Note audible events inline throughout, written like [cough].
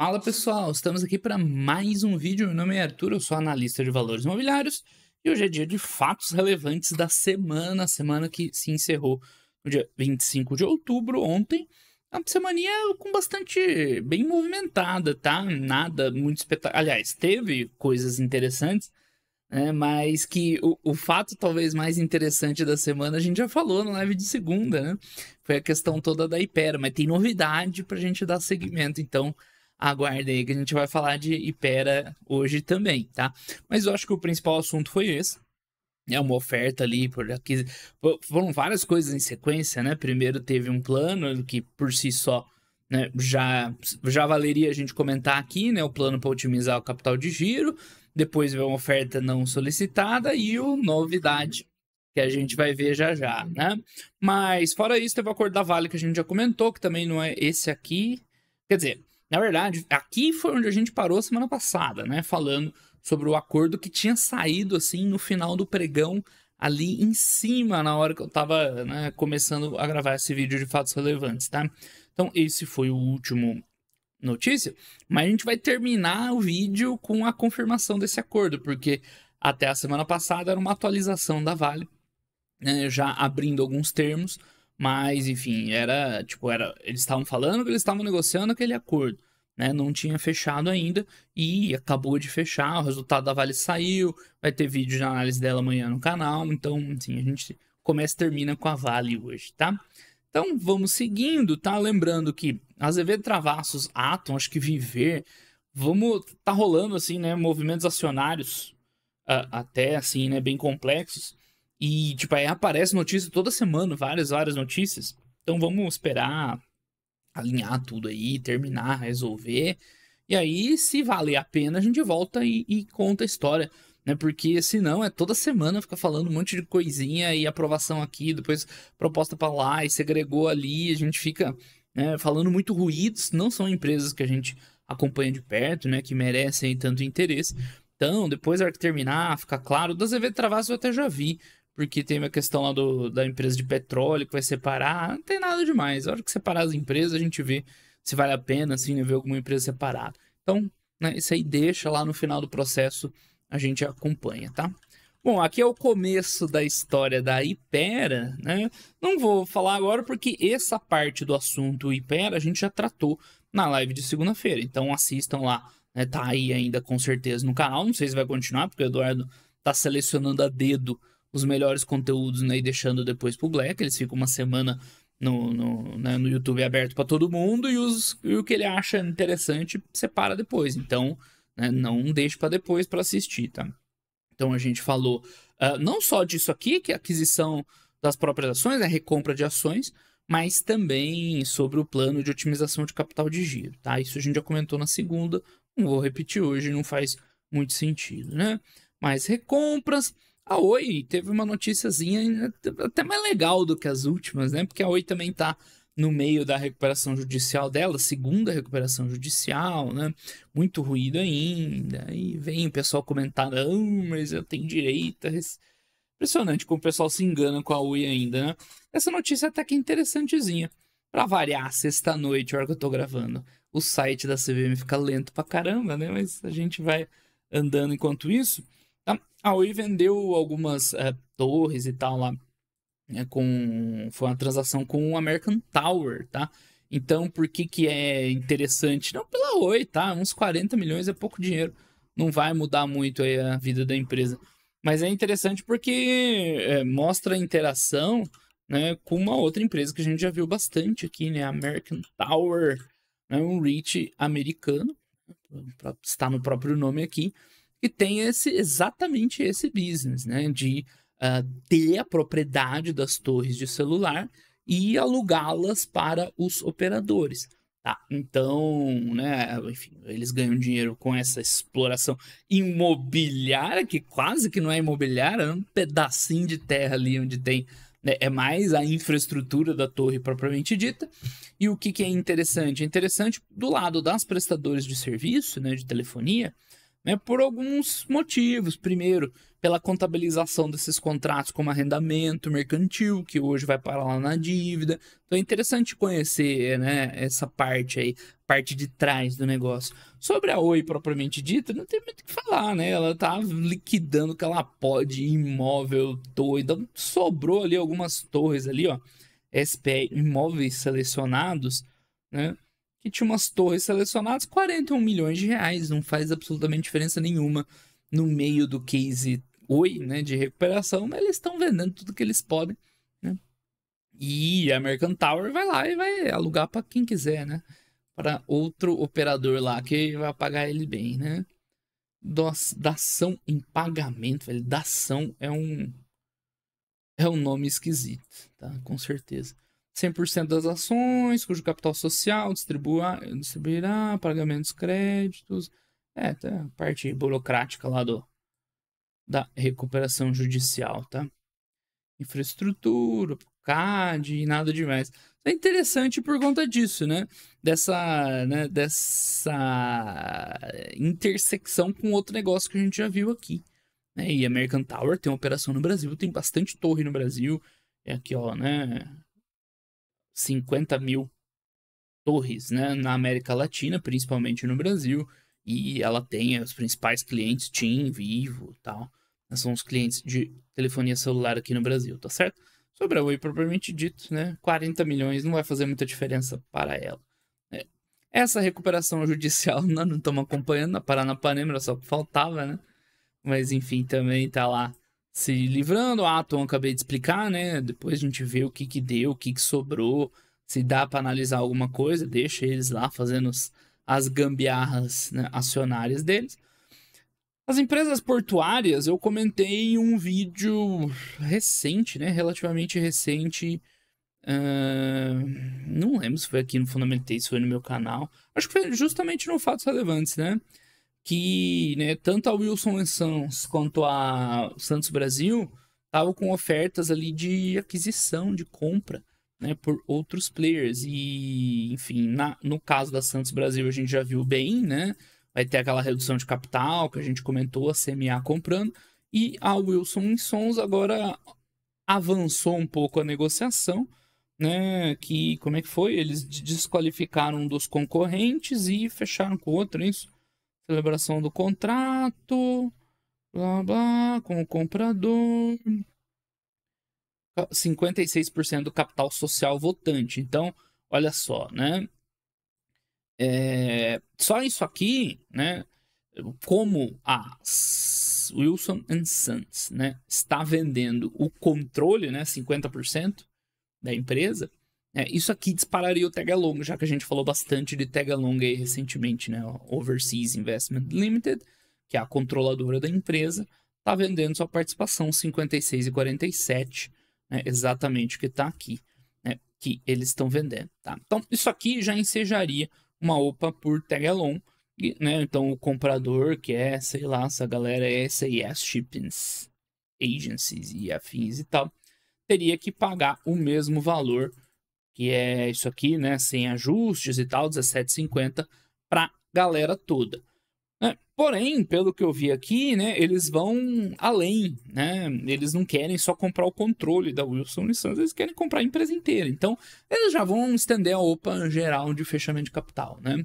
Fala pessoal, estamos aqui para mais um vídeo. Meu nome é Arthur, eu sou analista de valores imobiliários e hoje é dia de fatos relevantes da semana, semana que se encerrou no dia 25 de outubro, ontem. Uma semana com bastante bem movimentada, tá? Nada muito espetacular. Aliás, teve coisas interessantes, né? mas que o, o fato talvez mais interessante da semana a gente já falou no live de segunda, né? Foi a questão toda da Hipera, mas tem novidade para a gente dar seguimento, então aguarda aí que a gente vai falar de Ipera hoje também, tá? Mas eu acho que o principal assunto foi esse. É uma oferta ali por aqui. Foram várias coisas em sequência, né? Primeiro teve um plano que por si só né, já, já valeria a gente comentar aqui, né? O plano para otimizar o capital de giro. Depois veio uma oferta não solicitada e o novidade que a gente vai ver já já, né? Mas fora isso, teve o acordo da Vale que a gente já comentou, que também não é esse aqui. Quer dizer, na verdade, aqui foi onde a gente parou semana passada, né? Falando sobre o acordo que tinha saído assim no final do pregão ali em cima na hora que eu tava né, começando a gravar esse vídeo de fatos relevantes, tá? Então esse foi o último notícia, mas a gente vai terminar o vídeo com a confirmação desse acordo, porque até a semana passada era uma atualização da Vale, né, já abrindo alguns termos mas, enfim, era, tipo, era, eles estavam falando que eles estavam negociando aquele acordo, né? Não tinha fechado ainda e acabou de fechar, o resultado da Vale saiu, vai ter vídeo de análise dela amanhã no canal, então, assim, a gente começa e termina com a Vale hoje, tá? Então, vamos seguindo, tá? Lembrando que Azevedo Travassos, Atom, acho que Viver, vamos, tá rolando, assim, né, movimentos acionários uh, até, assim, né, bem complexos e, tipo, aí aparece notícia toda semana, várias, várias notícias. Então vamos esperar alinhar tudo aí, terminar, resolver. E aí, se valer a pena, a gente volta e, e conta a história. Né? Porque senão é toda semana fica falando um monte de coisinha e aprovação aqui, depois proposta para lá e segregou ali. A gente fica né, falando muito ruídos. Não são empresas que a gente acompanha de perto, né? Que merecem tanto interesse. Então, depois da hora que terminar, fica claro. Das EV travas eu até já vi porque tem a questão lá do, da empresa de petróleo que vai separar. Não tem nada demais. A hora que separar as empresas, a gente vê se vale a pena, assim, né, ver alguma empresa separada. Então, né, isso aí deixa lá no final do processo, a gente acompanha, tá? Bom, aqui é o começo da história da Ipera, né? Não vou falar agora porque essa parte do assunto Ipera a gente já tratou na live de segunda-feira. Então assistam lá, né? Tá aí ainda com certeza no canal. Não sei se vai continuar, porque o Eduardo tá selecionando a dedo os melhores conteúdos né, e deixando depois pro Black. Eles ficam uma semana no, no, né, no YouTube aberto para todo mundo e, os, e, o que ele acha interessante separa depois. Então, né, não deixe para depois para assistir, tá? Então a gente falou uh, não só disso aqui, que é a aquisição das próprias ações, a né, recompra de ações, mas também sobre o plano de otimização de capital de giro, tá? Isso a gente já comentou na segunda, não vou repetir hoje, não faz muito sentido, né? Mas recompras, a Oi teve uma noticiazinha até mais legal do que as últimas, né? Porque a Oi também tá no meio da recuperação judicial dela, segunda recuperação judicial, né? Muito ruído ainda. E vem o pessoal comentar, não, mas eu tenho direito. Impressionante como o pessoal se engana com a Oi ainda, né? Essa notícia até que é interessantezinha. Pra variar, sexta-noite, a hora que eu tô gravando, o site da CVM fica lento pra caramba, né? Mas a gente vai andando enquanto isso. Tá? A ah, Oi vendeu algumas é, torres e tal lá. É, com, foi uma transação com o American Tower, tá? Então, por que que é interessante? Não pela Oi, tá? Uns 40 milhões é pouco dinheiro. Não vai mudar muito a vida da empresa. Mas é interessante porque é, mostra a interação né, com uma outra empresa que a gente já viu bastante aqui, né? American Tower, né, um REIT americano, né, está no próprio nome aqui que tem esse, exatamente esse business, né? De uh, ter a propriedade das torres de celular e alugá-las para os operadores. Tá? Então, né, enfim, eles ganham dinheiro com essa exploração imobiliária, que quase que não é imobiliária, é um pedacinho de terra ali onde tem. Né, é mais a infraestrutura da torre propriamente dita. E o que, que é interessante? É interessante do lado das prestadoras de serviço, né, de telefonia, né, por alguns motivos. Primeiro, pela contabilização desses contratos como arrendamento mercantil, que hoje vai parar lá na dívida. Então é interessante conhecer né, essa parte aí, parte de trás do negócio. Sobre a Oi propriamente dita, não tem muito o que falar, né? Ela tá liquidando o que ela pode, imóvel doido. Sobrou ali algumas torres ali, ó, SP, imóveis selecionados, né? que tinha umas torres selecionadas, 41 milhões de reais, não faz absolutamente diferença nenhuma no meio do case oi, né, de recuperação, mas eles estão vendendo tudo que eles podem, né? E a American Tower vai lá e vai alugar para quem quiser, né? Para outro operador lá que vai pagar ele bem, né? Dação em pagamento, velho. Dação é um é um nome esquisito, tá? Com certeza. 100% das ações, cujo capital social distribuirá, ah, pagamentos créditos. É, tá a parte burocrática lá do, da recuperação judicial, tá? Infraestrutura, CAD e nada demais. É interessante por conta disso, né? Dessa, né? Dessa intersecção com outro negócio que a gente já viu aqui. Né? E American Tower tem operação no Brasil, tem bastante torre no Brasil. É aqui, ó, né? 50 mil torres né, na América Latina, principalmente no Brasil, e ela tem os principais clientes, TIM, Vivo tal. São os clientes de telefonia celular aqui no Brasil, tá certo? Sobre a Oi propriamente dito, né? 40 milhões não vai fazer muita diferença para ela. Né. Essa recuperação judicial [laughs] nós não estamos acompanhando, a Paranapanema só faltava, né? Mas enfim, também tá lá se livrando. A ah, Atom acabei de explicar, né? Depois a gente vê o que que deu, o que que sobrou, se dá para analisar alguma coisa, deixa eles lá fazendo as, gambiarras né, acionárias deles. As empresas portuárias, eu comentei em um vídeo recente, né? Relativamente recente. Uh, não lembro se foi aqui no Fundamentei, se foi no meu canal. Acho que foi justamente no Fatos Relevantes, né? que né, tanto a Wilson Sons quanto a Santos Brasil estavam com ofertas ali de aquisição, de compra, né, por outros players. E, enfim, na, no caso da Santos Brasil a gente já viu bem, né? Vai ter aquela redução de capital que a gente comentou, a CMA comprando. E a Wilson Sons agora avançou um pouco a negociação, né? Que como é que foi? Eles desqualificaram um dos concorrentes e fecharam com outro, é isso. Celebração do contrato. Blá blá. Com o comprador. 56% do capital social votante. Então, olha só, né? É, só isso aqui, né? Como a Wilson Sons né, está vendendo o controle, né, 50% da empresa, é, isso aqui dispararia o tag along, já que a gente falou bastante de tag along aí recentemente, né? Overseas Investment Limited, que é a controladora da empresa, está vendendo sua participação 56,47 né? exatamente o que está aqui, né? que eles estão vendendo. Tá? Então, isso aqui já ensejaria uma OPA por tag along, né? Então, o comprador, que é, sei lá, essa galera é SAS Shippings Agencies e afins e tal, teria que pagar o mesmo valor que é isso aqui, né, sem ajustes e tal, 17,50 para galera toda. Né? Porém, pelo que eu vi aqui, né, eles vão além, né? Eles não querem só comprar o controle da Wilson Nissan, eles querem comprar a empresa inteira. Então, eles já vão estender a OPA geral de fechamento de capital, né?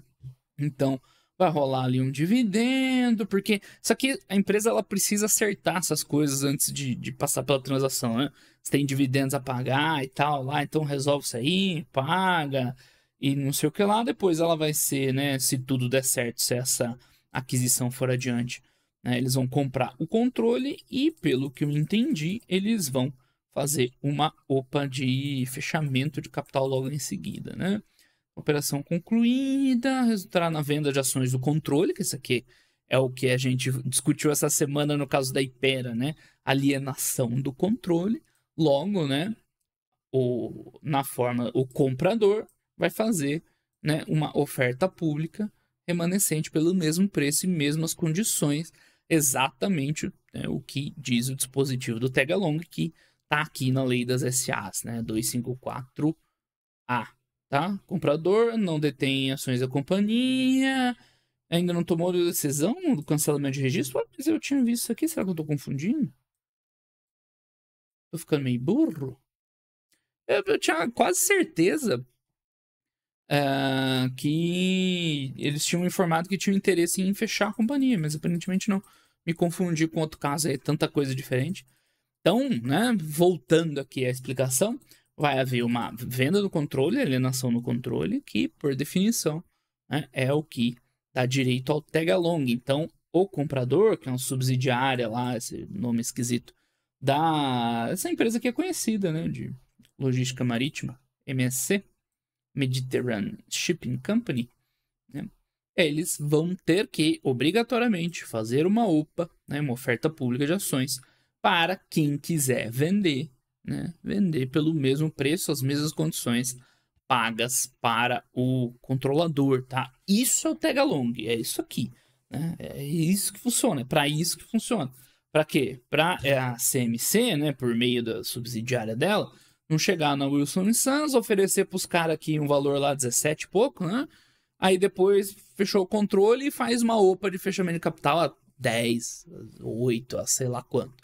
Então, vai rolar ali um dividendo, porque. Só que a empresa ela precisa acertar essas coisas antes de, de passar pela transação, né? Você tem dividendos a pagar e tal, lá, então resolve isso aí, paga e não sei o que lá. Depois ela vai ser, né? Se tudo der certo, se essa aquisição for adiante, né? Eles vão comprar o controle e, pelo que eu entendi, eles vão fazer uma OPA de fechamento de capital logo em seguida, né? Operação concluída, resultará na venda de ações do controle, que isso aqui é o que a gente discutiu essa semana no caso da Ipera, né? Alienação do controle. Logo, né? O, na forma, o comprador vai fazer né, uma oferta pública remanescente pelo mesmo preço e mesmas condições, exatamente né, o que diz o dispositivo do Tegalong, que está aqui na lei das SAs, né, 254A tá? Comprador não detém ações da companhia, ainda não tomou decisão do cancelamento de registro. Ah, mas eu tinha visto isso aqui, será que eu tô confundindo? Tô ficando meio burro? Eu, eu tinha quase certeza é, que eles tinham informado que tinham interesse em fechar a companhia, mas aparentemente não. Me confundi com outro caso aí, tanta coisa diferente. Então, né, voltando aqui à explicação, vai haver uma venda do controle, alienação no controle, que, por definição, né, é o que dá direito ao tag-along. Então, o comprador, que é uma subsidiária lá, esse nome esquisito, da essa empresa que é conhecida, né, de logística marítima, MSC, Mediterranean Shipping Company, né, eles vão ter que, obrigatoriamente, fazer uma OPA, né, uma oferta pública de ações, para quem quiser vender né? Vender pelo mesmo preço, as mesmas condições pagas para o controlador, tá? Isso é o tag along, é isso aqui, né? É isso que funciona, é para isso que funciona. Para quê? Para é, a CMC, né, por meio da subsidiária dela, não chegar na Wilson Sons, oferecer para os caras aqui um valor lá 17 e pouco, né? Aí depois fechou o controle e faz uma OPA de fechamento de capital a 10, 8, a sei lá quanto.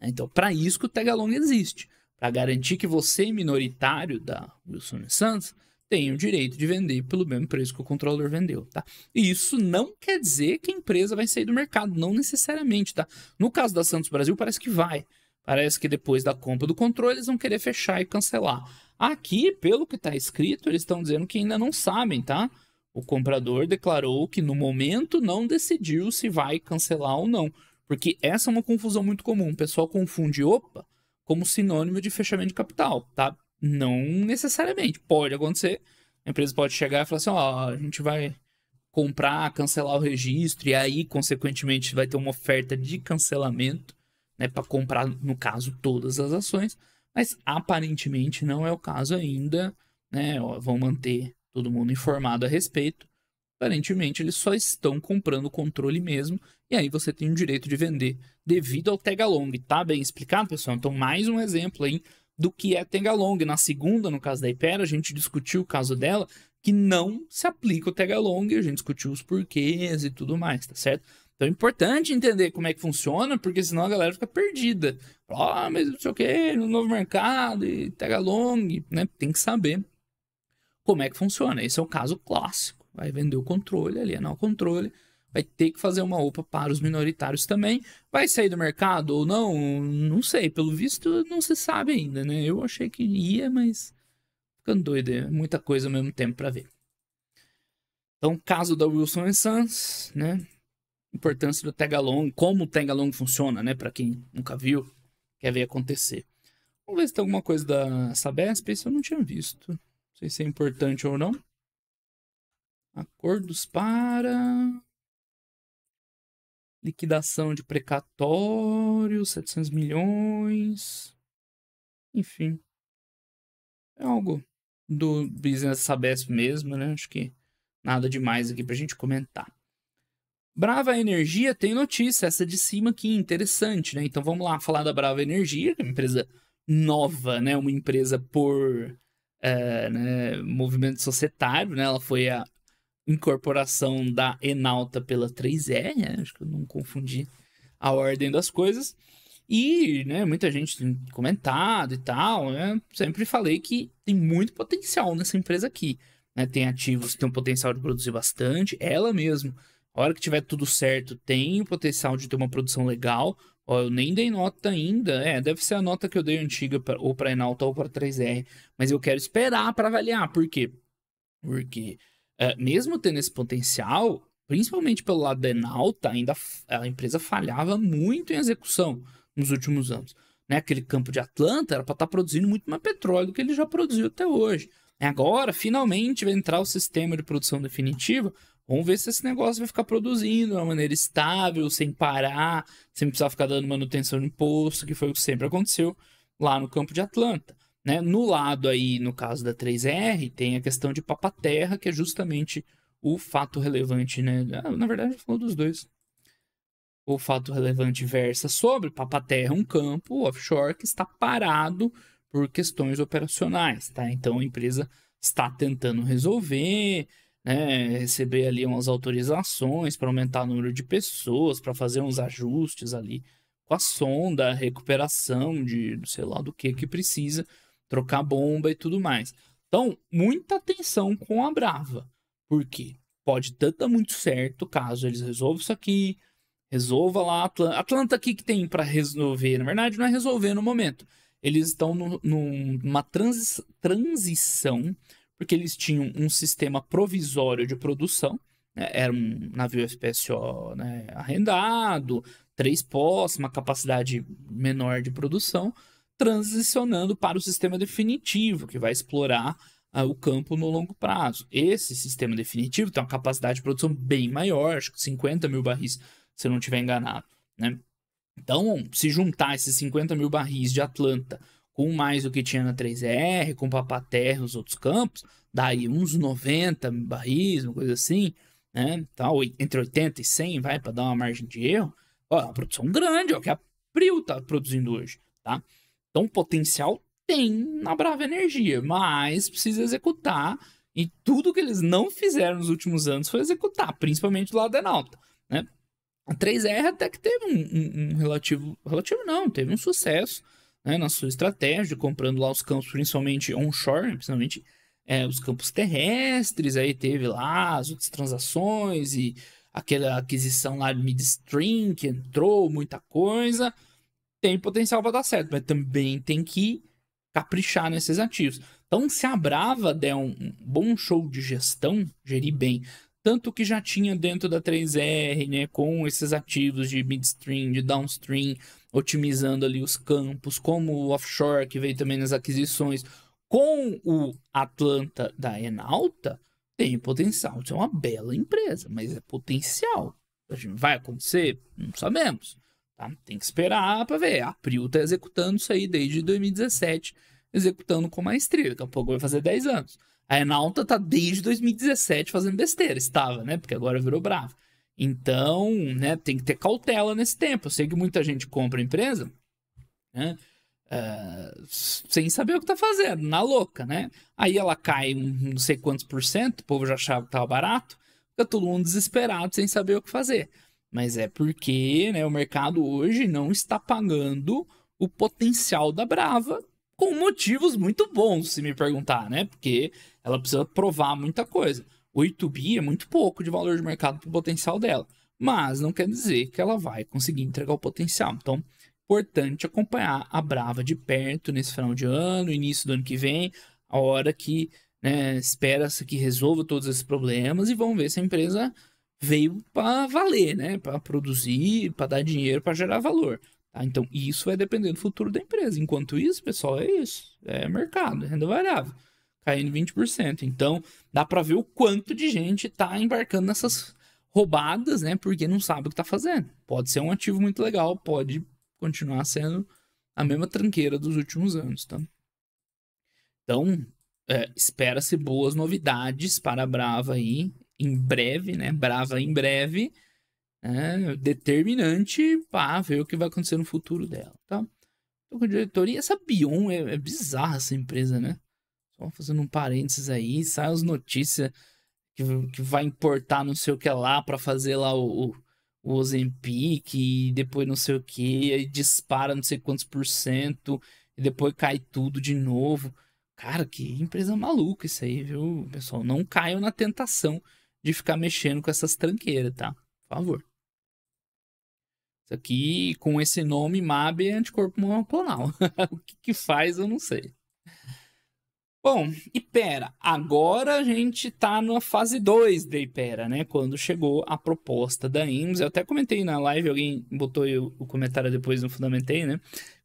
Né? Então, para isso que o tag along existe para garantir que você, minoritário da Wilson Santos tenha o direito de vender pelo mesmo preço que o controlador vendeu, tá? E isso não quer dizer que a empresa vai sair do mercado, não necessariamente, tá? No caso da Santos Brasil, parece que vai. Parece que depois da compra do controle, eles vão querer fechar e cancelar. Aqui, pelo que está escrito, eles estão dizendo que ainda não sabem, tá? O comprador declarou que no momento não decidiu se vai cancelar ou não. Porque essa é uma confusão muito comum. O pessoal confunde, opa, como sinônimo de fechamento de capital, tá? Não necessariamente. Pode acontecer. A empresa pode chegar e falar assim: ó, oh, a gente vai comprar, cancelar o registro, e aí, consequentemente, vai ter uma oferta de cancelamento, né, para comprar, no caso, todas as ações. Mas aparentemente não é o caso ainda, né? vão manter todo mundo informado a respeito. Aparentemente, eles só estão comprando o controle mesmo, e aí você tem o direito de vender devido ao Tegalong, Tá bem explicado, pessoal? Então, mais um exemplo aí do que é Tegalong. Na segunda, no caso da Hyper, a gente discutiu o caso dela, que não se aplica o Tegalong, a gente discutiu os porquês e tudo mais, tá certo? Então é importante entender como é que funciona, porque senão a galera fica perdida. Ah, oh, mas não sei o que, no novo mercado e Tegalong, né? Tem que saber como é que funciona. Esse é um caso clássico vai vender o controle, alienar o controle, vai ter que fazer uma OPA para os minoritários também. Vai sair do mercado ou não? Não sei, pelo visto não se sabe ainda, né? Eu achei que ia, mas ficando doido, é muita coisa ao mesmo tempo para ver. Então, caso da Wilson Sons, né? Importância do Tagalong, como o Tagalong funciona, né? Para quem nunca viu, quer ver acontecer. Vamos ver se tem alguma coisa da Sabesp, isso eu não tinha visto. Não sei se é importante ou não. Acordos para liquidação de precatórios, 700 milhões. Enfim. É algo do business Sabesp mesmo, né? Acho que nada demais aqui pra gente comentar. Brava Energia tem notícia, essa de cima aqui, interessante, né? Então vamos lá falar da Brava Energia, que é uma empresa nova, né? Uma empresa por é, né, movimento societário, né? Ela foi a incorporação da Enalta pela 3R, né? acho que eu não confundi a ordem das coisas. E, né, muita gente tem comentado e tal, né? Sempre falei que tem muito potencial nessa empresa aqui. Né? Tem ativos que tem um potencial de produzir bastante. Ela mesmo, a hora que tiver tudo certo, tem o potencial de ter uma produção legal. Ó, eu nem dei nota ainda. É, deve ser a nota que eu dei antiga, pra, ou para Enalta ou para 3R. Mas eu quero esperar para avaliar. Por quê? Porque é, mesmo tendo esse potencial, principalmente pelo lado da Enalta, ainda a empresa falhava muito em execução nos últimos anos. Né? Aquele campo de Atlanta era para estar tá produzindo muito mais petróleo do que ele já produziu até hoje. Agora, finalmente, vai entrar o sistema de produção definitiva. Vamos ver se esse negócio vai ficar produzindo de uma maneira estável, sem parar, sem precisar ficar dando manutenção de imposto, que foi o que sempre aconteceu lá no campo de Atlanta. Né? No lado aí, no caso da 3R, tem a questão de papaterra, que é justamente o fato relevante, né? Ah, na verdade, falou dos dois. O fato relevante versa sobre papaterra, um campo offshore que está parado por questões operacionais, tá? Então a empresa está tentando resolver, né? Receber ali umas autorizações para aumentar o número de pessoas, para fazer uns ajustes ali com a sonda, recuperação de sei lá do que que precisa trocar bomba e tudo mais. Então, muita atenção com a Brava, porque pode tanto dar tá muito certo caso eles resolvam isso aqui, resolva lá Atlanta. Atlanta aqui que tem para resolver, na verdade não é resolver no momento. Eles estão numa transi transição, porque eles tinham um sistema provisório de produção, né? era um navio FPSO né? arrendado, três postos, uma capacidade menor de produção transicionando para o sistema definitivo, que vai explorar uh, o campo no longo prazo. Esse sistema definitivo tem uma capacidade de produção bem maior, acho que 50 mil barris, se eu não estiver enganado. Né? Então, se juntar esses 50 mil barris de Atlanta com mais do que tinha na 3R, com Papaterra e os outros campos, daí uns 90 mil barris, uma coisa assim, né? Então, entre 80 e 100, vai, para dar uma margem de erro. Ó, é uma produção grande, ó, é que a Bril está produzindo hoje, tá? Então, potencial tem na Brava Energia, mas precisa executar. E tudo que eles não fizeram nos últimos anos foi executar, principalmente do lado da Nauta, né? A 3R até que teve um, um, um, relativo... Relativo não, teve um sucesso né, na sua estratégia, comprando lá os campos, principalmente onshore, né, principalmente é, os campos terrestres, aí teve lá as outras transações e aquela aquisição lá de midstream que entrou, muita coisa tem potencial para dar certo, mas também tem que caprichar nesses ativos. Então, se a Brava der um bom show de gestão, gerir bem, tanto que já tinha dentro da 3R, né, com esses ativos de midstream, de downstream, otimizando ali os campos, como o offshore que veio também nas aquisições, com o Atlanta da Enalta, tem potencial Isso é uma bela empresa, mas é potencial. Vai acontecer? Não sabemos. Tá? Tem que esperar para ver. A Priu tá executando isso aí desde 2017, executando com maestria. Daqui a pouco vai fazer 10 anos. A Enalta tá desde 2017 fazendo besteira, estava, né? Porque agora virou bravo. Então, né, tem que ter cautela nesse tempo. Eu sei que muita gente compra a empresa, né? Uh, sem saber o que tá fazendo, na louca, né? Aí ela cai um, não sei quantos por cento, o povo já achava que tava barato, fica todo mundo desesperado sem saber o que fazer. Mas é porque né, o mercado hoje não está pagando o potencial da Brava com motivos muito bons, se me perguntar, né? Porque ela precisa provar muita coisa. 8 bi é muito pouco de valor de mercado para o potencial dela. Mas não quer dizer que ela vai conseguir entregar o potencial. Então, importante acompanhar a Brava de perto nesse final de ano, início do ano que vem, a hora que né, espera-se que resolva todos esses problemas e vamos ver se a empresa veio para valer, né? Para produzir, para dar dinheiro, para gerar valor. Tá? Então, isso vai depender do futuro da empresa. Enquanto isso, pessoal, é isso. É mercado, é renda variável. Caindo 20%. Então, dá para ver o quanto de gente está embarcando nessas roubadas, né? Porque não sabe o que está fazendo. Pode ser um ativo muito legal, pode continuar sendo a mesma tranqueira dos últimos anos, tá? Então, é, espera-se boas novidades para a Brava aí em breve, né? Brava em breve. Né? Determinante para ver o que vai acontecer no futuro dela, tá? Tô com a diretoria. Essa Bion é, é bizarra essa empresa, né? Só fazendo um parênteses aí, sai as notícias que, que vai importar não sei o que lá para fazer lá o, o, o Ozempic e depois não sei o que, aí dispara não sei quantos por cento e depois cai tudo de novo. Cara, que empresa maluca isso aí, viu, pessoal? Não caiam na tentação de ficar mexendo com essas tranqueiras, tá? Por favor. Isso aqui, com esse nome, MAB é anticorpo monoclonal. [laughs] o que, que faz, eu não sei. Bom, e pera, Agora a gente tá na fase 2 da Ipera, né? Quando chegou a proposta da IMS. Eu até comentei na live, alguém botou o comentário depois, não fundamentei, né?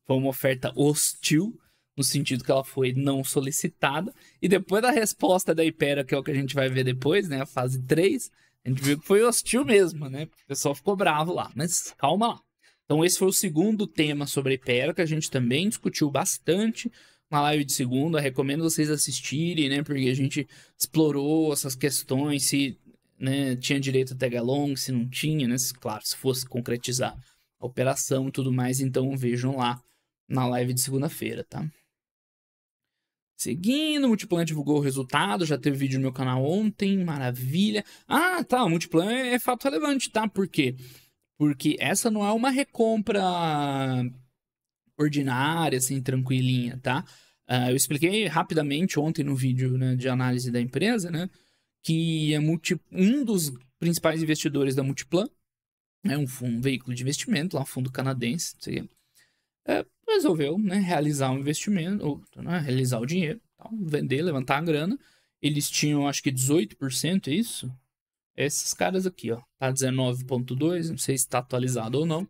Foi uma oferta hostil no sentido que ela foi não solicitada. E depois da resposta da Hipera, que é o que a gente vai ver depois, né? A fase 3, a gente viu que foi hostil mesmo, né? O pessoal ficou bravo lá, mas calma lá. Então esse foi o segundo tema sobre a Hipera, que a gente também discutiu bastante. Uma live de segunda, recomendo vocês assistirem, né? Porque a gente explorou essas questões, se né, tinha direito a along se não tinha, né? Claro, se fosse concretizar a operação e tudo mais, então vejam lá na live de segunda-feira, tá? seguindo. O Multiplan divulgou o resultado, já teve vídeo no meu canal ontem, maravilha. Ah, tá, o Multiplan é, é, fato relevante, tá? Por quê? Porque essa não é uma recompra ordinária, assim, tranquilinha, tá? Uh, eu expliquei rapidamente ontem no vídeo né, de análise da empresa, né? Que é multi... um dos principais investidores da Multiplan, né, um, um veículo de investimento, lá um fundo canadense, não sei, é, resolveu né, realizar um investimento, ou, né, realizar o dinheiro, tal, vender, levantar a grana. Eles tinham, acho que 18%, é isso? Esses caras aqui, ó, tá 19.2, não sei se está atualizado ou não,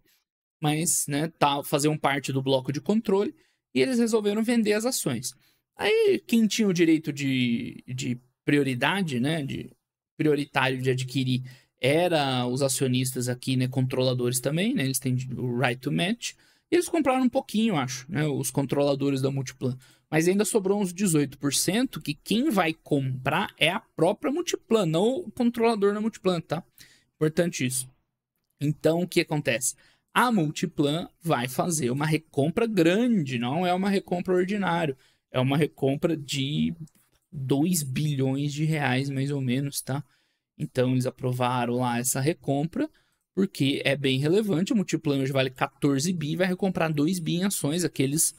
mas, né, tá, faziam parte do bloco de controle e eles resolveram vender as ações. Aí, quem tinha o direito de, de prioridade, né, de prioritário de adquirir, era os acionistas aqui, né, controladores também, né, eles têm o right to match, eles compraram um pouquinho, acho, né, os controladores da Multiplan. Mas ainda sobrou uns 18%, que quem vai comprar é a própria Multiplan, não o controlador da Multiplan, tá? Importante isso. Então, o que acontece? A Multiplan vai fazer uma recompra grande, não é uma recompra ordinária. É uma recompra de 2 bilhões de reais, mais ou menos, tá? Então, eles aprovaram lá essa recompra porque é bem relevante. O Multiplan hoje vale 14 bi, vai recomprar 2 bi em ações, aqueles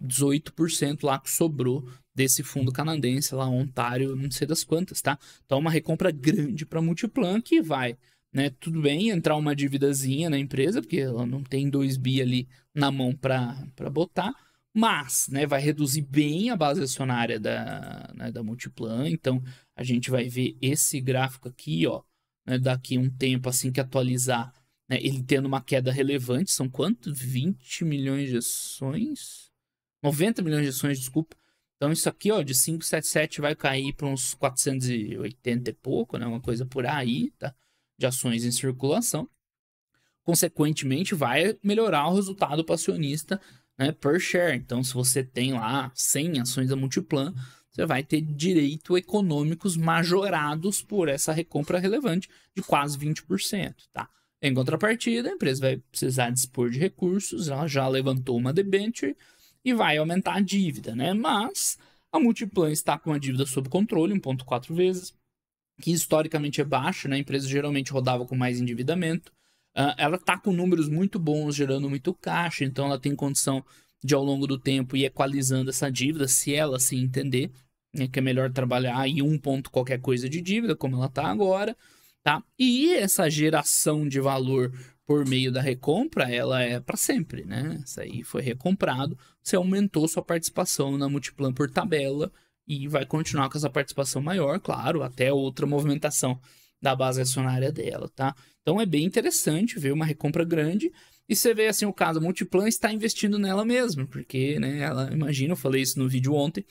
18% lá que sobrou desse fundo canadense lá, Ontário, não sei das quantas, tá? Então, é uma recompra grande para Multiplan que vai, né? Tudo bem entrar uma dívidazinha na empresa, porque ela não tem 2 bi ali na mão para botar, mas, né, vai reduzir bem a base acionária da, né, da Multiplan. Então, a gente vai ver esse gráfico aqui, ó né, daqui um tempo assim que atualizar, né, ele tendo uma queda relevante, são quanto? 20 milhões de ações? 90 milhões de ações, desculpa. Então isso aqui, ó, de 577 vai cair para uns 480 e pouco, né, uma coisa por aí, tá? De ações em circulação. Consequentemente, vai melhorar o resultado para acionista né, per share. Então, se você tem lá 100 ações da Multiplan, você vai ter direitos econômicos majorados por essa recompra relevante de quase 20%, tá? Em contrapartida, a empresa vai precisar dispor de recursos, ela já levantou uma debenture e vai aumentar a dívida, né? Mas a Multiplan está com a dívida sob controle, 1.4 vezes, que historicamente é baixa, né? A empresa geralmente rodava com mais endividamento. Uh, ela está com números muito bons, gerando muito caixa, então ela tem condição de ao longo do tempo e equalizando essa dívida, se ela se entender, né, que é melhor trabalhar em um ponto qualquer coisa de dívida, como ela está agora, tá? E essa geração de valor por meio da recompra, ela é para sempre, né? Isso aí foi recomprado, você aumentou sua participação na Multiplan por tabela e vai continuar com essa participação maior, claro, até outra movimentação da base acionária dela, tá? Então é bem interessante ver uma recompra grande e você vê assim o caso, a Multiplan está investindo nela mesma, porque, né, ela, imagina, eu falei isso no vídeo ontem,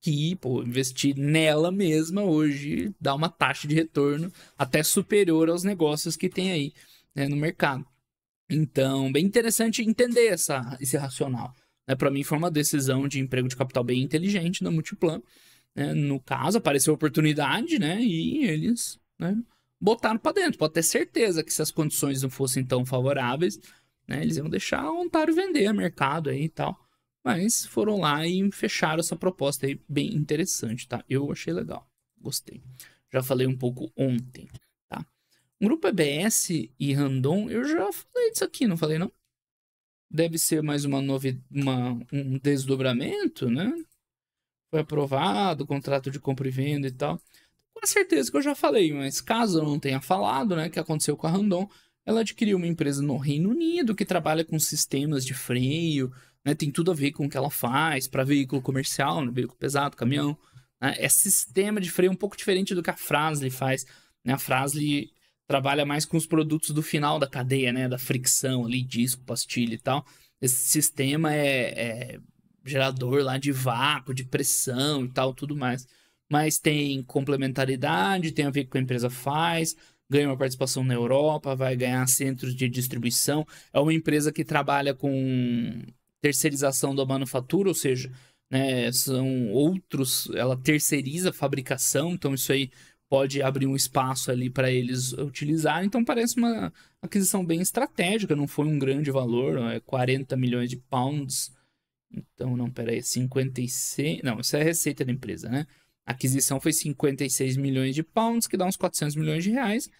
que, pô, investir nela mesma hoje dá uma taxa de retorno até superior aos negócios que tem aí né, no mercado. Então, bem interessante entender essa, esse racional. Né? Para mim, foi uma decisão de emprego de capital bem inteligente da Multiplan. Né? No caso, apareceu oportunidade, né? E eles né, botaram para dentro. Pode ter certeza que se as condições não fossem tão favoráveis, né? Eles iam deixar a Ontário vender a mercado aí e tal. Mas foram lá e fecharam essa proposta aí, bem interessante, tá? Eu achei legal, gostei. Já falei um pouco ontem, tá? O grupo EBS e Randon, eu já falei disso aqui, não falei não? Deve ser mais uma, novi... uma... um desdobramento, né? Foi aprovado, contrato de compra e venda e tal. Com certeza que eu já falei, mas caso eu não tenha falado, né, que aconteceu com a Randon, ela adquiriu uma empresa no Reino Unido que trabalha com sistemas de freio, né? tem tudo a ver com o que ela faz para veículo comercial, né? veículo pesado, caminhão. Né? É sistema de freio um pouco diferente do que a Frasley faz. Né? A Frasley trabalha mais com os produtos do final da cadeia, né? da fricção ali, disco, pastilha e tal. Esse sistema é, é gerador lá de vácuo, de pressão e tal, tudo mais. Mas tem complementaridade, tem a ver com o que a empresa faz, ganha uma participação na Europa, vai ganhar centros de distribuição. É uma empresa que trabalha com terceirização da manufatura, ou seja, né, são outros, ela terceiriza a fabricação, então isso aí pode abrir um espaço ali para eles utilizar. Então parece uma aquisição bem estratégica, não foi um grande valor, é 40 milhões de pounds. Então, não, peraí, 56. Não, isso é a receita da empresa, né? A aquisição foi 56 milhões de pounds, que dá uns 400 milhões de reais.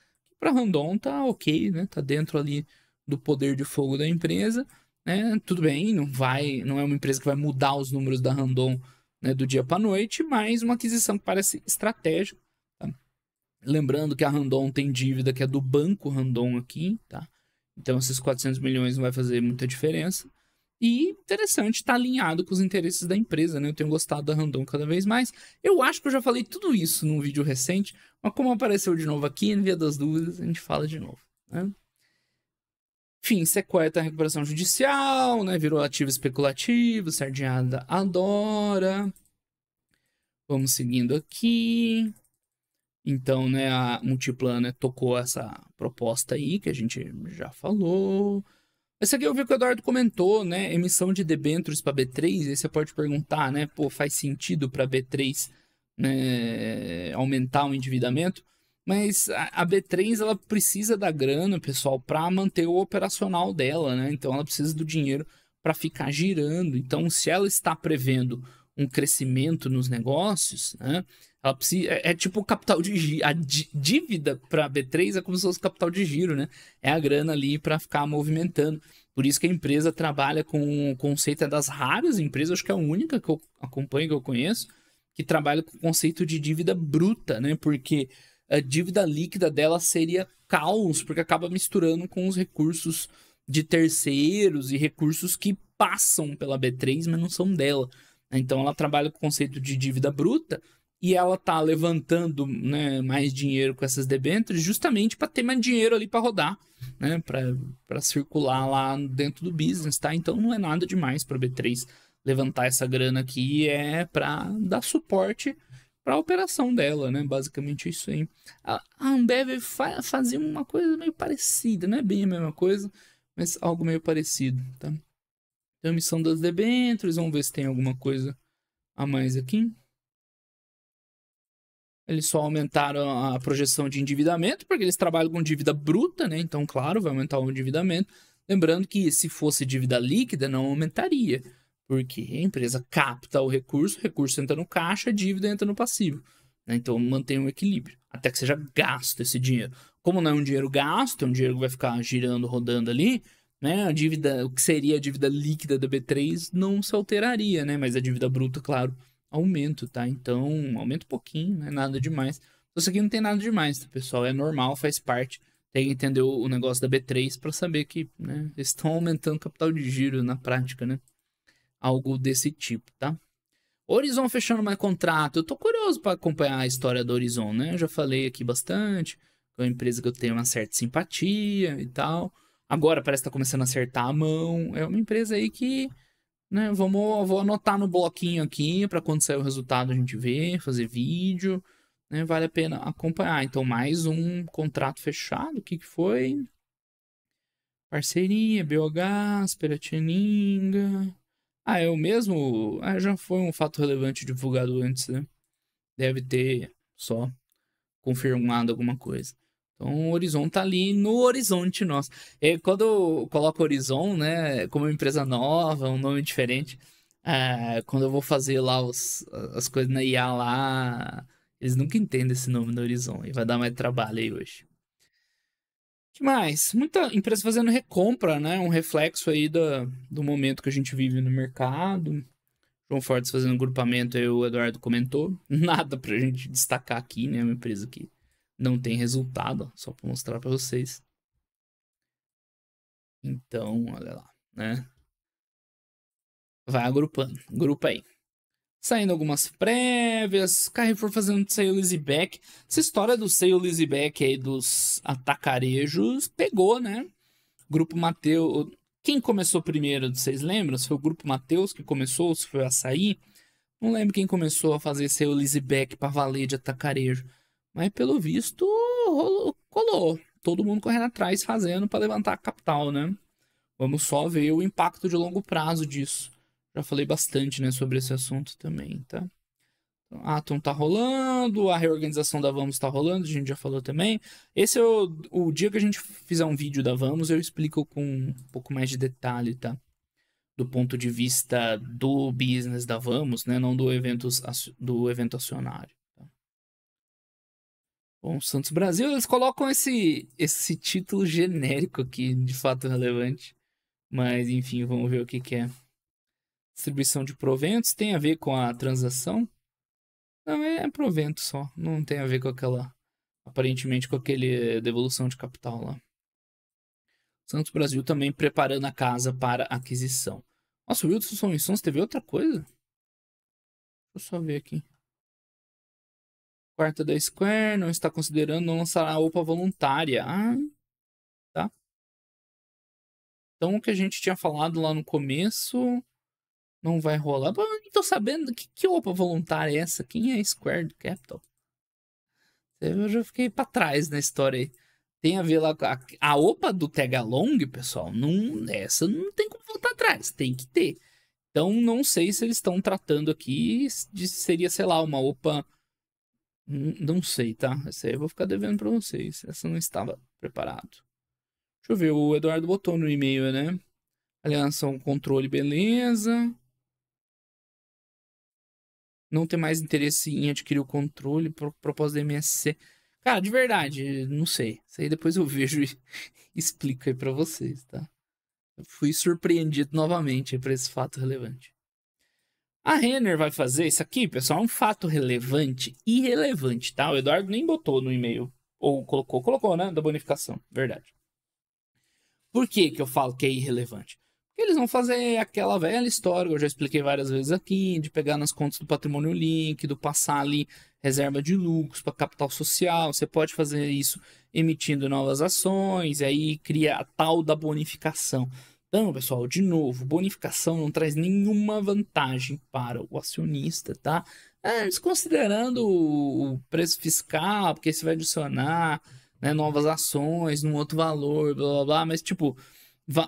Para Randon tá ok, né? Tá dentro ali do poder de fogo da empresa. Né? Tudo bem, não vai, não é uma empresa que vai mudar os números da Randon né, do dia para noite, mas uma aquisição que parece estratégica. Tá? Lembrando que a Randon tem dívida que é do banco Randon aqui, tá? Então esses 400 milhões não vai fazer muita diferença. E interessante, tá alinhado com os interesses da empresa, né? Eu tenho gostado da Randon cada vez mais. Eu acho que eu já falei tudo isso num vídeo recente, mas como apareceu de novo aqui, em via das dúvidas, a gente fala de novo, né? Enfim, a recuperação judicial, né? Virou ativo especulativo, Sardinhada adora. Vamos seguindo aqui. Então, né, a Multiplano né, tocou essa proposta aí que a gente já falou. Esse aqui eu vi que o Eduardo comentou, né? Emissão de debêntures para B3. Aí você pode perguntar, né? Pô, faz sentido para B3 né, aumentar o endividamento? Mas a B3 ela precisa da grana, pessoal, para manter o operacional dela, né? Então ela precisa do dinheiro para ficar girando. Então, se ela está prevendo um crescimento nos negócios, né? Ela precisa, é, é tipo capital de giro. A dívida para a B3 é como se fosse capital de giro, né? É a grana ali para ficar movimentando. Por isso que a empresa trabalha com o conceito é das raras empresas, acho que é a única que eu acompanho, que eu conheço, que trabalha com o conceito de dívida bruta, né? Porque a dívida líquida dela seria caos, porque acaba misturando com os recursos de terceiros e recursos que passam pela B3, mas não são dela. Então ela trabalha com o conceito de dívida bruta, e ela tá levantando né, mais dinheiro com essas debêntures justamente para ter mais dinheiro ali para rodar, né, para circular lá dentro do business, tá? Então não é nada demais para B3 levantar essa grana aqui, é para dar suporte para a operação dela, né? Basicamente é isso aí. A Ambev fa fazia uma coisa meio parecida, não é bem a mesma coisa, mas algo meio parecido, tá? Então, emissão das debêntures, vamos ver se tem alguma coisa a mais aqui. Eles só aumentaram a projeção de endividamento, porque eles trabalham com dívida bruta, né? Então, claro, vai aumentar o endividamento. Lembrando que se fosse dívida líquida, não aumentaria, porque a empresa capta o recurso, o recurso entra no caixa, a dívida entra no passivo. Né? Então, mantém um equilíbrio, até que seja gasto esse dinheiro. Como não é um dinheiro gasto, é um dinheiro que vai ficar girando, rodando ali, né? A dívida, o que seria a dívida líquida da B3 não se alteraria, né? Mas a dívida bruta, claro, aumento, tá? Então, aumenta um pouquinho, não é nada demais. Isso aqui não tem nada demais, tá, pessoal? É normal, faz parte. Tem que entender o negócio da B3 para saber que né, [laughs] eles estão aumentando capital de giro na prática, né? Algo desse tipo, tá? Horizon fechando mais contrato. Eu tô curioso para acompanhar a história da Horizon, né? Eu já falei aqui bastante. É uma empresa que eu tenho uma certa simpatia e tal. Agora parece que tá começando a acertar a mão. É uma empresa aí que né? Vamos, vou anotar no bloquinho aqui para quando sair o resultado a gente ver, fazer vídeo. Né? Vale a pena acompanhar. Ah, então, mais um contrato fechado. O que, que foi? Parceria, BioGás, Piratininga. Ah, é o mesmo? Ah, já foi um fato relevante divulgado antes, né? Deve ter só confirmado alguma coisa. Então, o Horizon tá ali no horizonte nosso. E é, quando eu coloco Horizon, né, como uma empresa nova, um nome diferente, é, quando eu vou fazer lá os, as coisas na IA lá, eles nunca entendem esse nome do Horizon e vai dar mais trabalho aí hoje. que mais? Muita empresa fazendo recompra, né? Um reflexo aí do, do momento que a gente vive no mercado. João Fortes fazendo grupamento, aí o Eduardo comentou. [laughs] Nada pra gente destacar aqui, né? É uma empresa que não tem resultado, só para mostrar para vocês. Então, olha lá, né? Vai agrupando, grupa aí. Saindo algumas prévias, Carrefour fazendo sales e back. Essa história do sales e back aí dos atacarejos pegou, né? Grupo Mateus. Quem começou primeiro, vocês lembram? Se foi o Grupo Mateus que começou, se foi o Açaí? Não lembro quem começou a fazer sales e back para valer de atacarejo. Mas pelo visto, rolou, colou. Todo mundo correndo atrás fazendo para levantar capital, né? Vamos só ver o impacto de longo prazo disso. Já falei bastante, né, sobre esse assunto também, tá? Então, a Atom tá rolando, a reorganização da Vamos tá rolando, a gente já falou também. Esse é o, o dia que a gente fizer um vídeo da Vamos, eu explico com um pouco mais de detalhe, tá? Do ponto de vista do business da Vamos, né? Não do evento, do evento acionário. Bom, Santos Brasil, eles colocam esse, esse título genérico aqui, de fato relevante. Mas, enfim, vamos ver o que, que é. Distribuição de proventos tem a ver com a transação? Não, é provento só. Não tem a ver com aquela. Aparentemente com aquele devolução de capital lá. Santos Brasil também preparando a casa para aquisição. Nossa, o Wilson Sons teve outra coisa? Deixa eu só ver aqui. Quarta da Square não está considerando lançar a OPA voluntária. Ah, tá. Então o que a gente tinha falado lá no começo não vai rolar. Bom, eu tô sabendo que, que OPA voluntária é essa? Quem é a Square do Capital? Eu já fiquei para trás na história aí. Tem a ver lá com a, a OPA do Tegalong, pessoal. Não, essa não tem como voltar atrás, tem que ter. Então não sei se eles estão tratando aqui de seria, sei lá, uma OPA não sei, tá? Essa aí eu vou ficar devendo pra vocês. Essa não estava preparado. Deixa eu ver, o Eduardo botou no e-mail, né? Alienação, controle, beleza. Não tem mais interesse em adquirir o controle por propósito da MSC. Cara, de verdade, não sei. Isso aí depois eu vejo [laughs] e explico aí pra vocês, tá? Eu fui surpreendido novamente por esse fato relevante. A Renner vai fazer isso aqui, pessoal, é um fato relevante, irrelevante, tá? O Eduardo nem botou no e-mail, ou colocou, colocou, né, da bonificação, verdade. Por que que eu falo que é irrelevante? Porque Eles vão fazer aquela velha história que eu já expliquei várias vezes aqui, de pegar nas contas do patrimônio líquido, passar ali reserva de lucros para capital social. Você pode fazer isso emitindo novas ações, e aí cria a tal da bonificação. Então, pessoal, de novo, bonificação não traz nenhuma vantagem para o acionista, tá? É, desconsiderando o preço fiscal, porque você vai adicionar né, novas ações num outro valor, blá blá blá, mas tipo,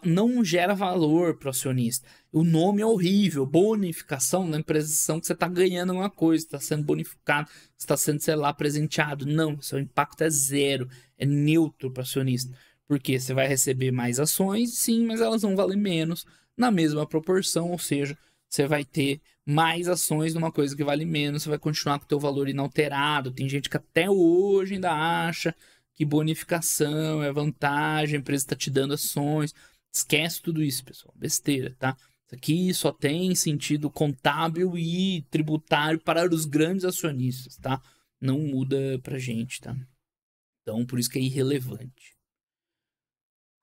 não gera valor para o acionista. O nome é horrível, bonificação, na impressão que você está ganhando alguma coisa, está sendo bonificado, está sendo, sei lá, presenteado. Não, seu impacto é zero, é neutro para o acionista. Porque você vai receber mais ações, sim, mas elas vão valer menos na mesma proporção, ou seja, você vai ter mais ações numa coisa que vale menos, você vai continuar com o teu valor inalterado. Tem gente que até hoje ainda acha que bonificação é vantagem, a empresa está te dando ações. Esquece tudo isso, pessoal. Besteira, tá? Isso aqui só tem sentido contábil e tributário para os grandes acionistas, tá? Não muda pra gente, tá? Então, por isso que é irrelevante.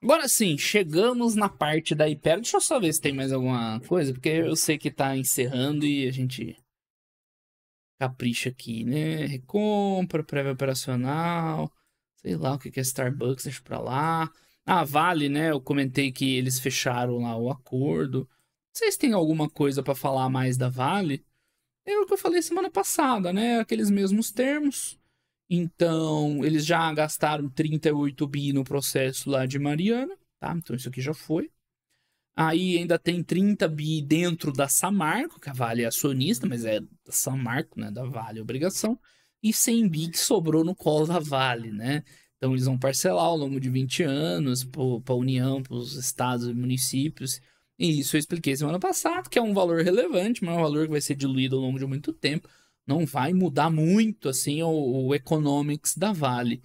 Bora sim, chegamos na parte da Hypera. Deixa eu só ver se tem mais alguma coisa, porque eu sei que tá encerrando e a gente capricha aqui, né? Recompra, prévia operacional, sei lá o que é Starbucks, deixa pra lá. Ah, Vale, né? Eu comentei que eles fecharam lá o acordo. Vocês têm alguma coisa para falar mais da Vale? É o que eu falei semana passada, né? Aqueles mesmos termos. Então, eles já gastaram 38 bi no processo lá de Mariana, tá? Então isso aqui já foi. Aí ainda tem 30 bi dentro da Samarco, que a Vale é acionista, mas é da Samarco, né? Da Vale obrigação. E 100 bi que sobrou no colo da Vale, né? Então eles vão parcelar ao longo de 20 anos para a União, para os estados e municípios. E isso eu expliquei semana passada, que é um valor relevante, mas é um valor que vai ser diluído ao longo de muito tempo não vai mudar muito assim o, o economics da Vale.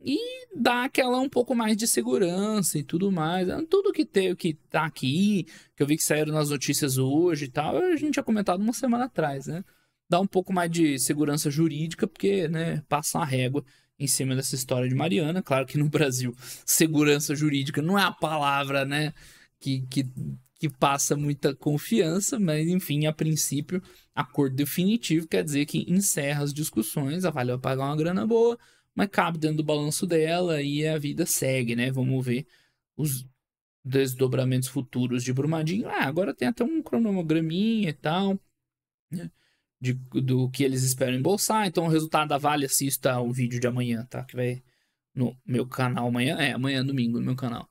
E dá aquela um pouco mais de segurança e tudo mais. Tudo que teve que tá aqui, que eu vi que saíram nas notícias hoje e tal, a gente tinha comentado uma semana atrás, né? Dá um pouco mais de segurança jurídica, porque, né, passa a régua em cima dessa história de Mariana. Claro que no [laughs] Brasil, segurança jurídica não é a palavra, né, que, que que passa muita confiança, mas enfim, a princípio, acordo definitivo quer dizer que encerra as discussões, a ah, Vale vai pagar uma grana boa, mas cabe dentro do balanço dela e a vida segue, né? Vamos ver os desdobramentos futuros de Brumadinho. Ah, agora tem até um cronograminha e tal, né? De, do que eles esperam embolsar. Então, o resultado da Vale, assista o vídeo de amanhã, tá? Que vai no meu canal amanhã. É, amanhã, é domingo, no meu canal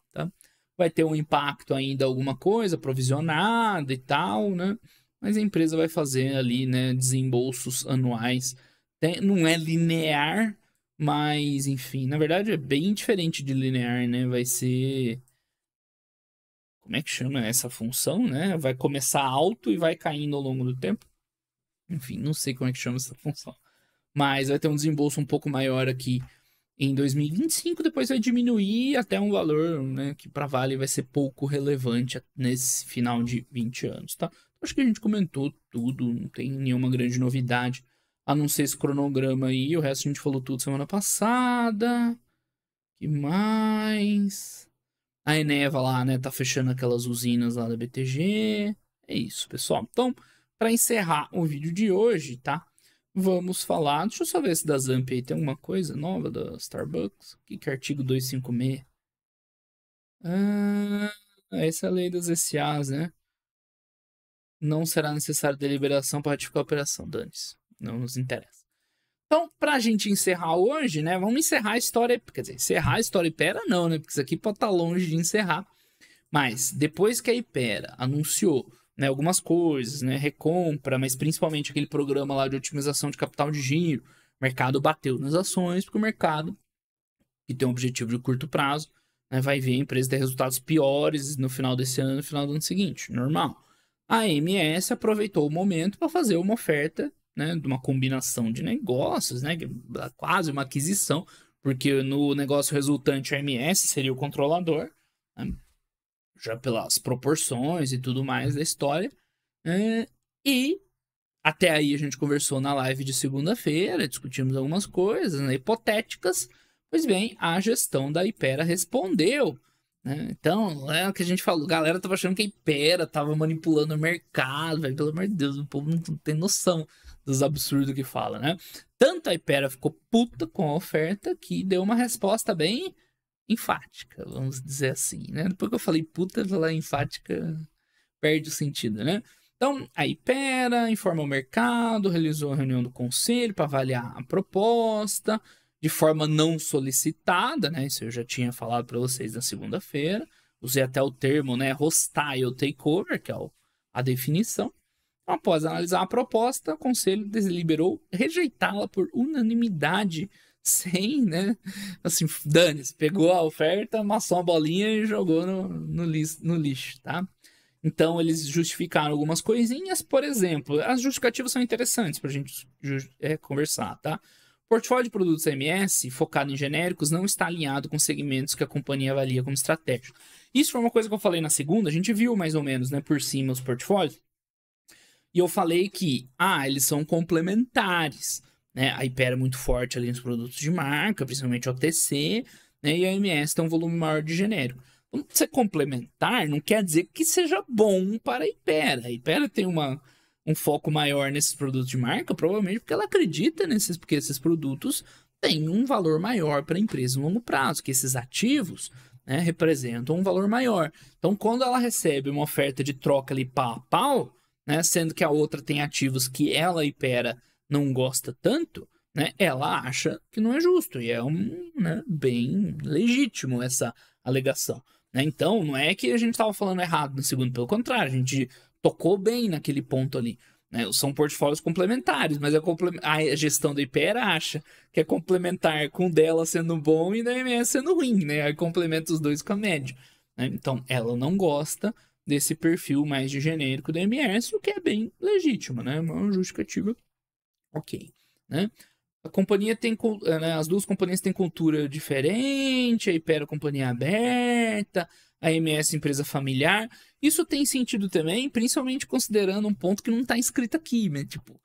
vai ter um impacto ainda alguma coisa provisionada e tal, né? Mas a empresa vai fazer ali, né, desembolsos anuais. Tem, não é linear, mas enfim, na verdade é bem diferente de linear, né? Vai ser como é que chama essa função, né? Vai começar alto e vai caindo ao longo do tempo. Enfim, não sei como é que chama essa [laughs] função. Mas vai ter um desembolso um pouco maior aqui em 2025, depois vai diminuir até um valor né, que para Vale vai ser pouco relevante nesse final de 20 anos. Tá? Então, acho que a gente comentou tudo, não tem nenhuma grande novidade, a não ser esse cronograma aí. O resto a gente falou tudo semana passada. que mais? A Eneva lá, né, tá fechando aquelas usinas lá da BTG. É isso, pessoal. Então, para encerrar o vídeo de hoje, tá? Vamos falar. Deixa eu só ver se da Zamp aí tem alguma coisa nova da Starbucks. O que, é artigo 256? Ah, essa é a lei das SAs, né? Não será necessário deliberação para ratificar a operação, Dantes. Não nos interessa. Então, para a gente encerrar hoje, né? Vamos encerrar a história. Quer dizer, encerrar a história Ipera não, né? Porque isso aqui pode estar tá longe de encerrar. Mas depois que a Ipera anunciou né, algumas coisas, né, recompra, mas principalmente aquele programa lá de otimização de capital de giro. O mercado bateu nas ações, porque o mercado, que tem um objetivo de curto prazo, né, vai ver a empresa ter resultados piores no final desse ano, no final do ano seguinte, normal. A MS aproveitou o momento para fazer uma oferta né, de uma combinação de negócios, né, é quase uma aquisição, porque no negócio resultante a MS seria o controlador, né, já pelas proporções e tudo mais da história. Uh, e até aí a gente conversou na live de segunda-feira, discutimos algumas coisas né, hipotéticas. Pois bem, a gestão da Ipera respondeu. Né? Então, é o que a gente falou, a galera tava achando que a Ipera tava manipulando o mercado, Pelo amor de Deus, o povo não tem noção dos absurdos que fala, né? Tanto a Ipera ficou puta com a oferta que deu uma resposta bem enfática, vamos dizer assim, né? Depois que eu falei puta, falar é enfática perde o sentido, né? Então, a IPERA informa o mercado, realizou a reunião do conselho para avaliar a proposta de forma não solicitada, né? Isso eu já tinha falado para vocês na segunda-feira. Usei até o termo, né? Hostile takeover, que é a definição. Após analisar a proposta, o conselho deliberou rejeitá-la por unanimidade sem, né? Assim, dane-se, pegou a oferta, amassou uma bolinha e jogou no, no, lixo, no lixo, tá? Então, eles justificaram algumas coisinhas, por exemplo, as justificativas são interessantes para a gente é, conversar, tá? portfólio de produtos MS, focado em genéricos, não está alinhado com segmentos que a companhia avalia como estratégico. Isso foi uma coisa que eu falei na segunda, a gente viu mais ou menos, né, por cima os portfólios. E eu falei que, ah, eles são complementares. Né? A hypera é muito forte ali nos produtos de marca, principalmente OTC, né? e a MS tem um volume maior de genérico. Então, ser complementar não quer dizer que seja bom para a hypera A Hyper tem uma, um foco maior nesses produtos de marca, provavelmente porque ela acredita nesses, porque esses produtos têm um valor maior para a empresa no longo prazo, que esses ativos né, representam um valor maior. Então, quando ela recebe uma oferta de troca ali pau a pau, né, sendo que a outra tem ativos que ela, Hypera, não gosta tanto, né, ela acha que não é justo e é um, né, bem legítimo essa alegação. Né? Então, não é que a gente estava falando errado no segundo, pelo contrário, a gente tocou bem naquele ponto ali. Né? São portfólios complementares, mas a, é complement... a gestão da IPERA acha que é complementar com dela sendo bom e da MS sendo ruim, né? Aí complementa os dois com a média. Né? Então, ela não gosta desse perfil mais de genérico da MS, o que é bem legítimo, né? É uma justificativa Ok. Né? A companhia tem. Eh, né, as duas companhias têm cultura diferente, a Ipera é companhia aberta, a MS é empresa familiar. Isso tem sentido também, principalmente considerando um ponto que não está escrito aqui, né? Tipo,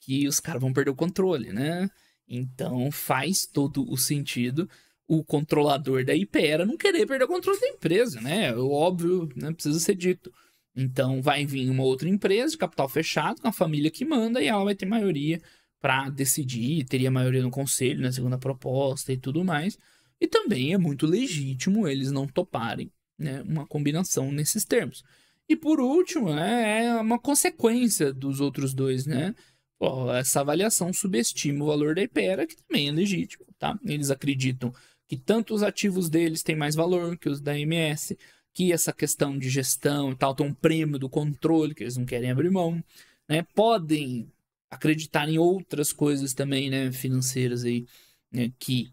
que os caras vão perder o controle, né? Então faz todo o sentido o controlador da Ipera não querer perder o controle da empresa, né? É óbvio, né? Precisa ser dito. Então vai vir uma outra empresa, capital fechado, com a família que manda e ela vai ter maioria para decidir, teria maioria no conselho na segunda proposta e tudo mais. E também é muito legítimo eles não toparem, né, uma combinação nesses termos. E por último, né, é uma consequência dos outros dois, né? Pô, essa avaliação subestima o valor da Ipera, que também é legítimo, tá? Eles acreditam que tanto os ativos deles têm mais valor que os da MS, que essa questão de gestão e tal tem um prêmio do controle que eles não querem abrir mão, né? Podem acreditar em outras coisas também, né, financeiras aí, né, que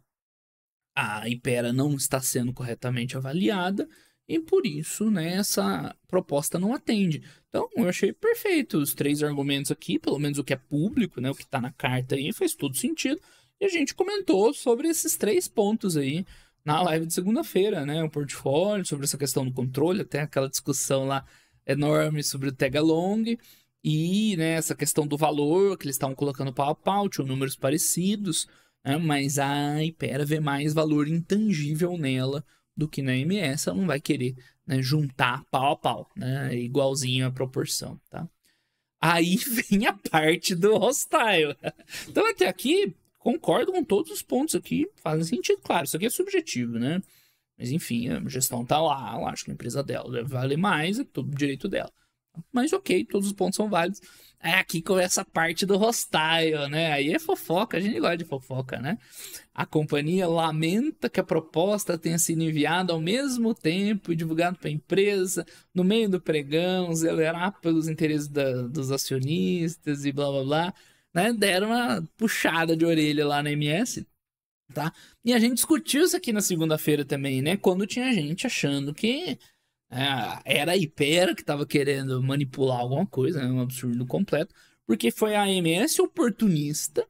a Impera não está sendo corretamente avaliada e por isso, né, essa proposta não atende. Então, eu achei perfeito os três argumentos aqui, pelo menos o que é público, né, o que está na carta aí, fez todo sentido. E a gente comentou sobre esses três pontos aí, na live de segunda-feira, né? o portfólio sobre essa questão do controle, até aquela discussão lá enorme sobre o Tagalong e né, essa questão do valor que eles estavam colocando pau a pau, tinham números parecidos, né? mas a Ipera vê mais valor intangível nela do que na MS, ela não vai querer né, juntar pau a pau, né? Igualzinho a proporção, tá? Aí [laughs] vem a parte do hostile. Então até aqui concordo com todos os pontos aqui, fazem sentido, claro, isso aqui é subjetivo, né? Mas enfim, a gestão tá lá, Eu acho que a empresa dela deve valer mais, é todo direito dela. Mas ok, todos os pontos são válidos. É aqui começa a parte do hostile, né? Aí é fofoca, a gente gosta de fofoca, né? A companhia lamenta que a proposta tenha sido enviada ao mesmo tempo e divulgada para a empresa, no meio do pregão, zelará pelos interesses da, dos acionistas e blá blá blá né, deram uma puxada de orelha lá na MS, tá? E a gente discutiu isso aqui na segunda-feira também, né? Quando tinha gente achando que é, era a Ipera que estava querendo manipular alguma coisa, né? um absurdo completo, porque foi a MS oportunista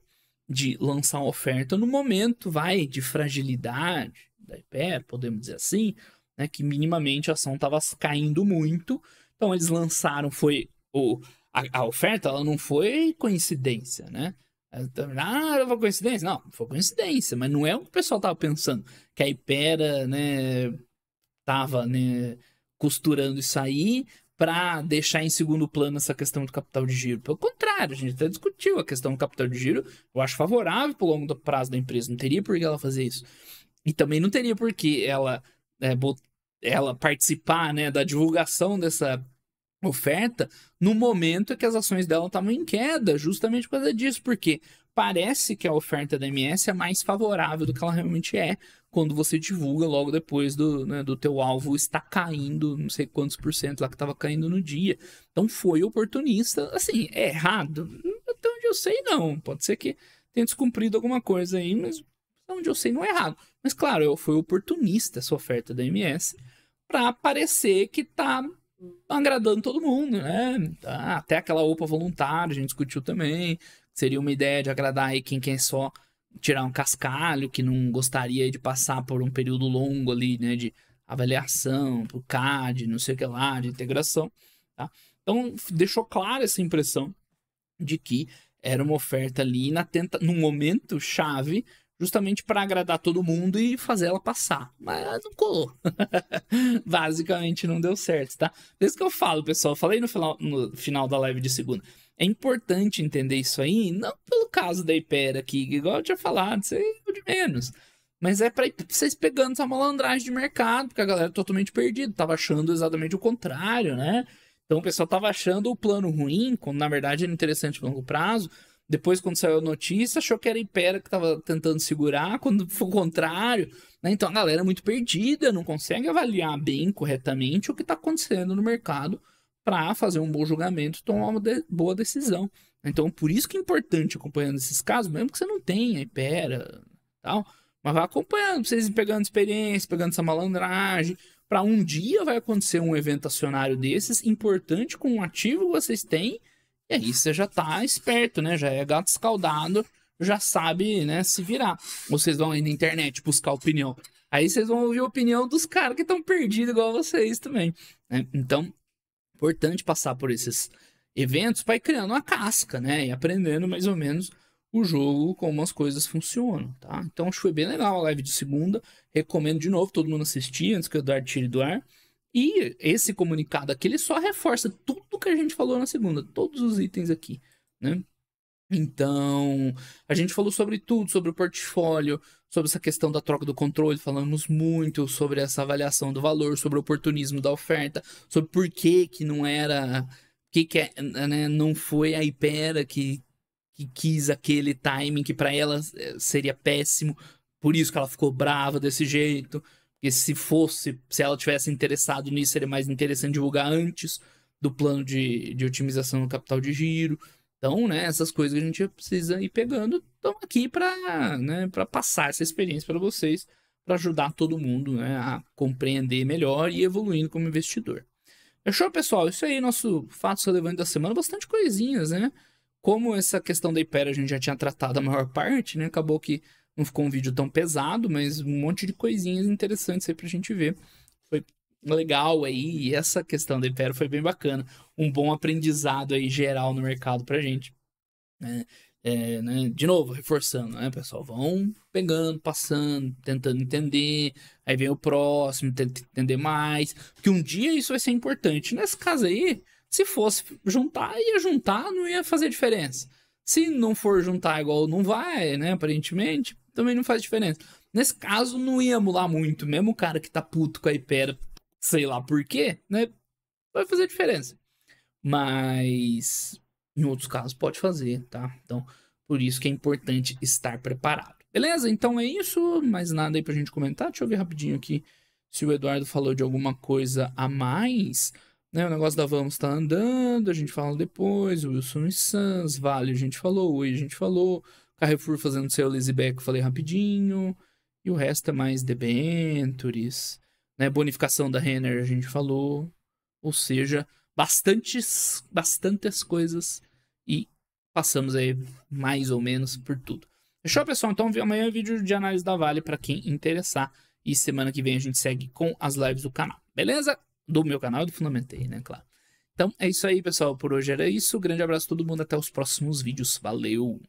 de lançar uma oferta no momento, vai, de fragilidade da Ipera, podemos dizer assim, né? Que minimamente a ação estava caindo muito, então eles lançaram, foi o a, a oferta ela não foi coincidência, né? Então, ah, foi coincidência? Não, foi coincidência, mas não é o que o pessoal tava pensando. Que a Ipera, né, tava, né, costurando isso aí para deixar em segundo plano essa questão do capital de giro. Pelo contrário, a gente até discutiu a questão do capital de giro. Eu acho favorável pro longo prazo da empresa. Não teria por que ela fazer isso. E também não teria por que ela, é, ela participar, né, da divulgação dessa oferta no momento que as ações dela estavam em queda, justamente por causa disso, porque parece que a oferta da MS é mais favorável do que ela realmente é quando você divulga logo depois do, né, do teu alvo está caindo, não sei quantos por cento lá que estava caindo no dia. Então foi oportunista, assim, é errado? Até onde eu sei não, pode ser que tenha descumprido alguma coisa aí, mas até onde eu sei não é errado. Mas claro, eu fui oportunista essa oferta da MS para parecer que tá Tá agradando todo mundo, né? Tá, até aquela OPA voluntária, a gente discutiu também. Seria uma ideia de agradar aí quem quer só tirar um cascalho, que não gostaria de passar por um período longo ali, né? De avaliação, pro CAD, não sei o que lá, de integração, tá? Então, deixou clara essa impressão de que era uma oferta ali na tenta... no momento chave justamente para agradar todo mundo e fazer ela passar. Mas não colou. [laughs] Basicamente não deu certo, tá? Desde que eu falo, pessoal, eu falei no final, no final da live de segunda. É importante entender isso aí, não pelo caso da Hyper aqui, igual eu tinha falado, isso aí é de menos. Mas é para vocês pegando essa malandragem de mercado, porque a galera é totalmente perdida, tava achando exatamente o contrário, né? Então o pessoal tava achando o plano ruim, quando na verdade era interessante no longo prazo. Depois, quando saiu a notícia, achou que era impera que estava tentando segurar, quando foi o contrário. Né? Então a galera é muito perdida, não consegue avaliar bem, corretamente, o que está acontecendo no mercado para fazer um bom julgamento e tomar uma de boa decisão. Então, por isso que é importante acompanhando esses casos, mesmo que você não tenha Impera tal, mas vai acompanhando, vocês pegando experiência, pegando essa malandragem, para um dia vai acontecer um evento acionário desses, importante com o ativo que vocês têm e aí você já tá esperto, né? Já é gato escaldado, já sabe, né, se virar. Vocês vão aí na internet buscar opinião. Aí vocês vão ouvir a opinião dos caras que estão perdidos igual vocês também. Né? Então, importante passar por esses eventos para ir criando uma casca, né? E aprendendo mais ou menos o jogo, como as coisas funcionam, tá? Então, acho que foi bem legal a live de segunda. Recomendo de novo todo mundo assistir antes que o Eduardo tire do ar. E esse comunicado aqui, ele só reforça tudo que a gente falou na segunda, todos os itens aqui, né? Então, a gente falou sobre tudo, sobre o portfólio, sobre essa questão da troca do controle, falamos muito sobre essa avaliação do valor, sobre o oportunismo da oferta, sobre por que que não era, que que é, né, não foi a Ipera que, que quis aquele timing que para ela eh, seria péssimo, por isso que ela ficou brava desse jeito. Porque se fosse, se ela tivesse interessado nisso, seria mais interessante divulgar antes do plano de, de otimização do capital de giro. Então, né, essas coisas que a gente precisa ir pegando estão aqui para né, passar essa experiência para vocês, para ajudar todo mundo né, a compreender melhor e evoluindo como investidor. Fechou, pessoal? Isso aí, nosso fato relevante da semana, bastante coisinhas, né? Como essa questão da ipera a gente já tinha tratado a maior parte, né? Acabou que não ficou um vídeo tão pesado, mas um monte de coisinhas interessantes aí pra gente ver. Foi legal aí, e essa questão da Império foi bem bacana. Um bom aprendizado aí geral no mercado pra gente. É, é, né? de novo, reforçando, né, pessoal? Vão pegando, passando, tentando entender, aí vem o próximo, tenta entender mais. Porque um dia isso vai ser importante. Nesse caso aí, se fosse juntar, ia juntar, não ia fazer diferença. Se não for juntar igual não vai, né? Aparentemente, também não faz diferença. Nesse caso, não ia mudar muito. Mesmo o cara que tá puto com a Hypera, sei lá por quê, né? Vai fazer diferença. Mas em outros casos pode fazer, tá? Então, por isso que é importante estar preparado. Beleza? Então é isso. Mais nada aí pra gente comentar. Deixa eu ver rapidinho aqui se o Eduardo falou de alguma coisa a mais. Né, o negócio da Vamos tá andando, a gente fala depois. Wilson e Sans, Vale a gente falou, Oi a gente falou. Carrefour fazendo seu leaseback, falei rapidinho. E o resto é mais debentures, né? Bonificação da Renner, a gente falou. Ou seja, bastantes, bastantes coisas e passamos aí mais ou menos por tudo. Fechou, pessoal? Então, amanhã é vídeo de análise da Vale para quem interessar. E semana que vem a gente segue com as lives do canal, beleza? Do meu canal e do Fundamentei, né? Claro. Então, é isso aí, pessoal. Por hoje era isso. Grande abraço a todo mundo. Até os próximos vídeos. Valeu!